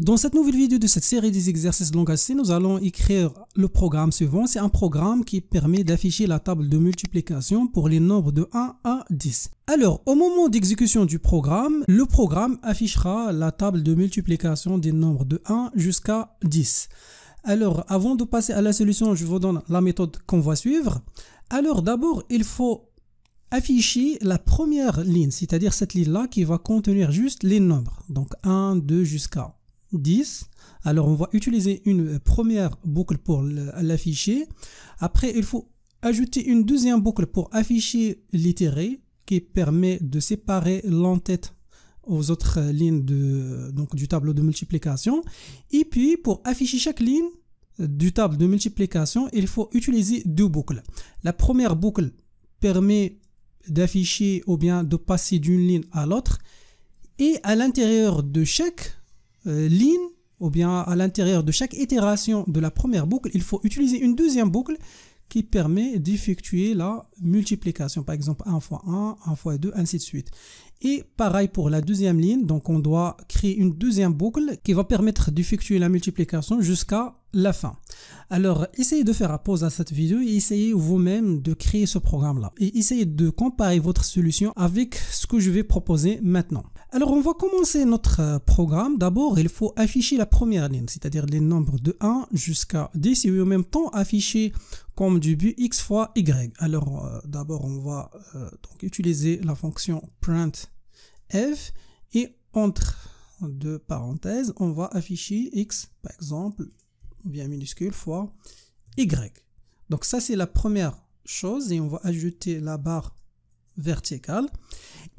Dans cette nouvelle vidéo de cette série des exercices de langage C, nous allons écrire le programme suivant. C'est un programme qui permet d'afficher la table de multiplication pour les nombres de 1 à 10. Alors, au moment d'exécution du programme, le programme affichera la table de multiplication des nombres de 1 jusqu'à 10. Alors, avant de passer à la solution, je vous donne la méthode qu'on va suivre. Alors, d'abord, il faut afficher la première ligne, c'est-à-dire cette ligne-là qui va contenir juste les nombres, donc 1, 2 jusqu'à 10. Alors on va utiliser une première boucle pour l'afficher. Après, il faut ajouter une deuxième boucle pour afficher l'itéré qui permet de séparer l'entête aux autres lignes de, donc, du tableau de multiplication. Et puis, pour afficher chaque ligne du tableau de multiplication, il faut utiliser deux boucles. La première boucle permet d'afficher ou bien de passer d'une ligne à l'autre. Et à l'intérieur de chaque euh, ligne ou bien à l'intérieur de chaque itération de la première boucle, il faut utiliser une deuxième boucle qui permet d'effectuer la multiplication. Par exemple, 1 fois 1, 1 fois 2, ainsi de suite. Et pareil pour la deuxième ligne, donc on doit créer une deuxième boucle qui va permettre d'effectuer la multiplication jusqu'à la fin. Alors, essayez de faire à pause à cette vidéo et essayez vous-même de créer ce programme-là. Et essayez de comparer votre solution avec ce que je vais proposer maintenant. Alors on va commencer notre euh, programme. D'abord, il faut afficher la première ligne, c'est-à-dire les nombres de 1 jusqu'à 10 et en même temps afficher comme du but x fois y. Alors euh, d'abord, on va euh, donc utiliser la fonction printf et entre deux parenthèses, on va afficher x par exemple, bien minuscule fois y. Donc ça c'est la première chose et on va ajouter la barre verticale.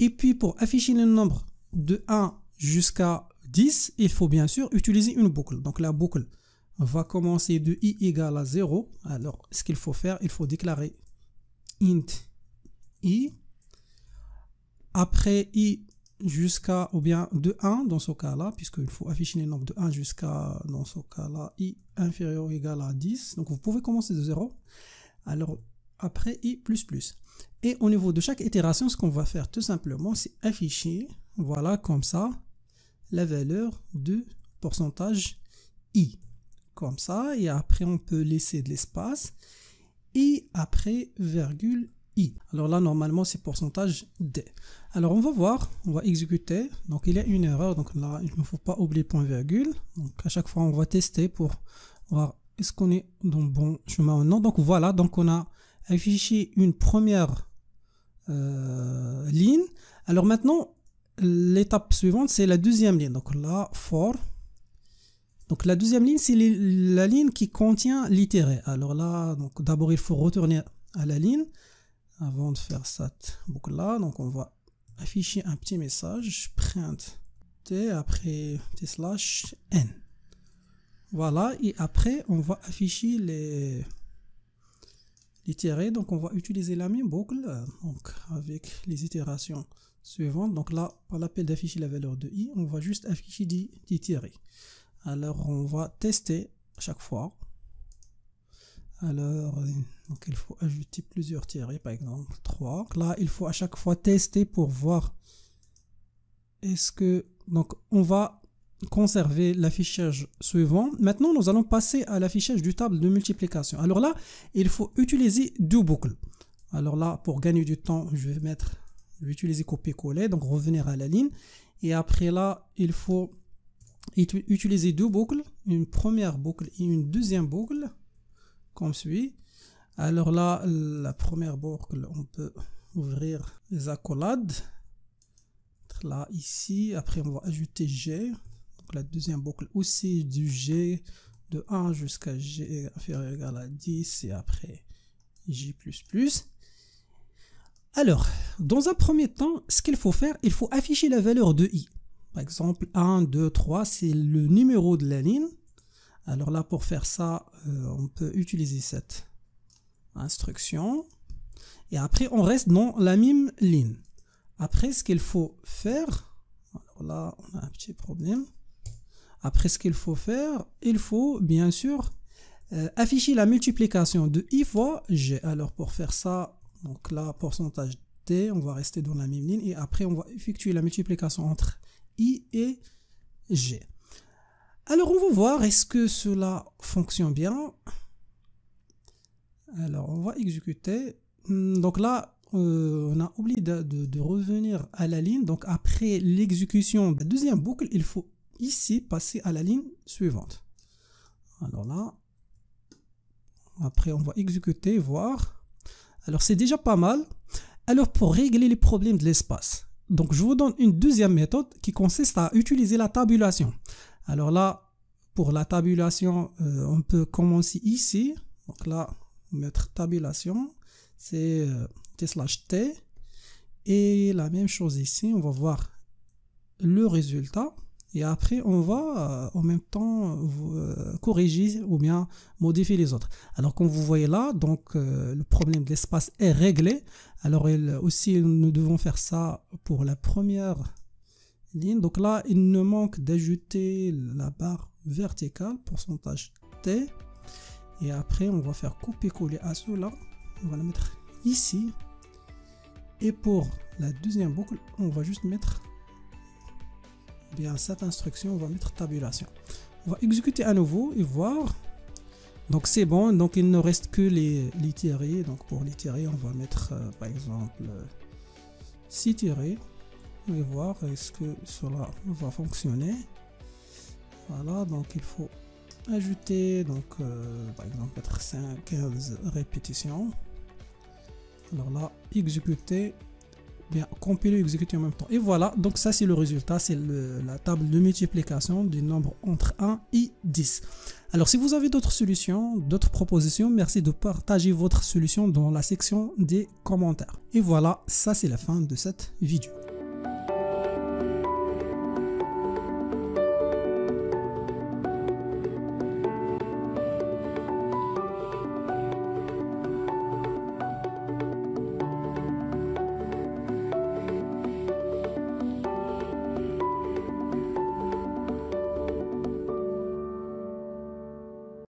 Et puis pour afficher le nombre de 1 jusqu'à 10, il faut bien sûr utiliser une boucle. Donc la boucle va commencer de i égale à 0. Alors, ce qu'il faut faire, il faut déclarer int i. Après i jusqu'à, ou bien de 1 dans ce cas-là, puisqu'il faut afficher les nombres de 1 jusqu'à, dans ce cas-là, i inférieur ou égal à 10. Donc vous pouvez commencer de 0. Alors, après i++. Et au niveau de chaque itération, ce qu'on va faire tout simplement, c'est afficher voilà, comme ça, la valeur du pourcentage i. Comme ça, et après on peut laisser de l'espace. Et après, virgule i. Alors là, normalement, c'est pourcentage d. Alors on va voir, on va exécuter. Donc il y a une erreur, donc là, il ne faut pas oublier point virgule. Donc à chaque fois, on va tester pour voir est-ce qu'on est dans le bon chemin non. Donc voilà, donc on a affiché une première euh, ligne. Alors maintenant, l'étape suivante, c'est la deuxième ligne. Donc là, for. Donc la deuxième ligne, c'est la ligne qui contient l'itéré. Alors là, donc d'abord, il faut retourner à la ligne avant de faire cette boucle là, donc on va afficher un petit message, print t, après t slash n. Voilà, et après, on va afficher les l'itérer. Donc, on va utiliser la même boucle donc avec les itérations suivantes. Donc là, par l'appel d'afficher la valeur de i, on va juste afficher d'itérer. Alors, on va tester à chaque fois. Alors, donc il faut ajouter plusieurs tirés, par exemple 3. Là, il faut à chaque fois tester pour voir est-ce que... Donc, on va conserver l'affichage suivant. Maintenant, nous allons passer à l'affichage du table de multiplication. Alors là, il faut utiliser deux boucles. Alors là, pour gagner du temps, je vais mettre, je vais utiliser copier-coller, donc revenir à la ligne. Et après là, il faut utiliser deux boucles, une première boucle et une deuxième boucle, comme suit. Alors là, la première boucle, on peut ouvrir les accolades. Là, ici, après on va ajouter G la deuxième boucle aussi du G de 1 jusqu'à G inférieur égal à 10 et après J++. Alors, dans un premier temps, ce qu'il faut faire, il faut afficher la valeur de i. Par exemple, 1, 2, 3, c'est le numéro de la ligne. Alors là, pour faire ça, euh, on peut utiliser cette instruction. Et après, on reste dans la même ligne. Après, ce qu'il faut faire... Alors là, on a un petit problème. Après ce qu'il faut faire, il faut bien sûr euh, afficher la multiplication de i fois g. Alors pour faire ça, donc là, pourcentage d, on va rester dans la même ligne et après on va effectuer la multiplication entre i et g. Alors on va voir est-ce que cela fonctionne bien. Alors on va exécuter. Hmm, donc là, euh, on a oublié de, de, revenir à la ligne. Donc après l'exécution de la deuxième boucle, il faut ici passer à la ligne suivante. Alors là, après on va exécuter, voir. Alors c'est déjà pas mal. Alors pour régler les problèmes de l'espace, donc je vous donne une deuxième méthode qui consiste à utiliser la tabulation. Alors là, pour la tabulation, euh, on peut commencer ici. Donc là, mettre tabulation, c'est euh, t slash t. Et la même chose ici, on va voir le résultat et après on va euh, en même temps euh, corriger ou bien modifier les autres. Alors comme vous voyez là, donc euh, le problème de l'espace est réglé. Alors aussi nous devons faire ça pour la première ligne. Donc là, il ne manque d'ajouter la barre verticale pourcentage T et après on va faire couper coller à cela. On va la mettre ici. Et pour la deuxième boucle, on va juste mettre eh bien cette instruction, on va mettre tabulation. On va exécuter à nouveau et voir. Donc c'est bon, donc il ne reste que les, littérés. Donc pour les on va mettre euh, par exemple 6 euh, tirés. On va voir est-ce que cela va fonctionner. Voilà, donc il faut ajouter, donc euh, par exemple être 5, 15 répétitions. Alors là, exécuter bien compiler et exécuter en même temps. Et voilà, donc ça c'est le résultat, c'est la table de multiplication du nombre entre 1 et 10. Alors si vous avez d'autres solutions, d'autres propositions, merci de partager votre solution dans la section des commentaires. Et voilà, ça c'est la fin de cette vidéo.